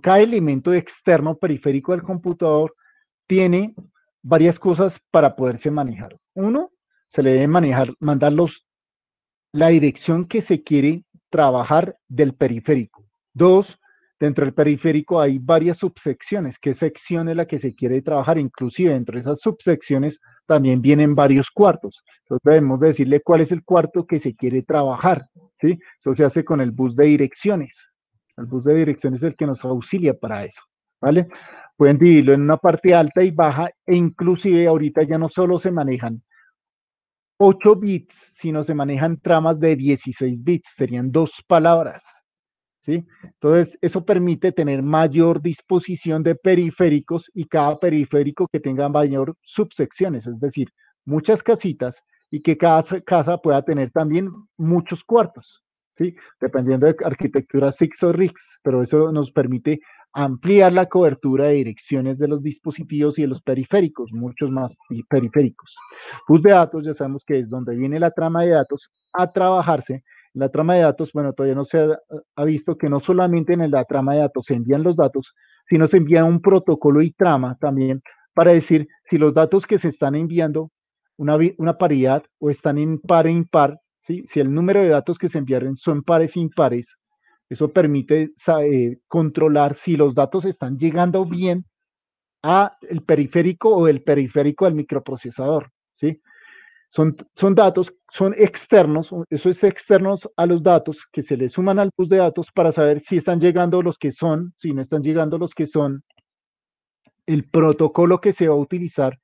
cada elemento externo periférico del computador tiene varias cosas para poderse manejar. Uno, se le debe manejar, mandar la dirección que se quiere trabajar del periférico. Dos, dentro del periférico hay varias subsecciones. ¿Qué sección es la que se quiere trabajar? Inclusive dentro de esas subsecciones también vienen varios cuartos. Entonces debemos decirle cuál es el cuarto que se quiere trabajar. ¿sí? Eso se hace con el bus de direcciones. El bus de dirección es el que nos auxilia para eso, ¿vale? Pueden dividirlo en una parte alta y baja e inclusive ahorita ya no solo se manejan 8 bits, sino se manejan tramas de 16 bits, serían dos palabras, ¿Sí? Entonces, eso permite tener mayor disposición de periféricos y cada periférico que tenga mayor subsecciones, es decir, muchas casitas y que cada casa pueda tener también muchos cuartos. ¿sí? dependiendo de arquitectura SIX o RIX, pero eso nos permite ampliar la cobertura de direcciones de los dispositivos y de los periféricos, muchos más periféricos. Bus de datos, ya sabemos que es donde viene la trama de datos a trabajarse. La trama de datos, bueno, todavía no se ha, visto que no solamente en la trama de datos se envían los datos, sino se envía un protocolo y trama también para decir si los datos que se están enviando, una, una paridad o están en par e impar, si el número de datos que se enviaron son pares e impares, eso permite eh, controlar si los datos están llegando bien a el periférico o el periférico al microprocesador, ¿sí? Son, son datos, son externos, eso es externos a los datos que se le suman al bus de datos para saber si están llegando los que son, si no están llegando los que son, el protocolo que se va a utilizar,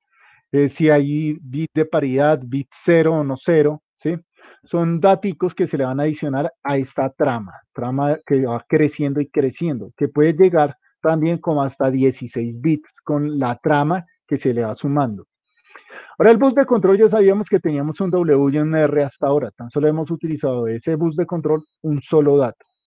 si hay bit de paridad, bit cero o no cero, ¿sí? son datos que se le van a adicionar a esta trama, trama que va creciendo y creciendo, que puede llegar también como hasta 16 bits con la trama que se le va sumando. Ahora el bus de control ya sabíamos que teníamos un W y un R hasta ahora, tan solo hemos utilizado ese bus de control un solo dato.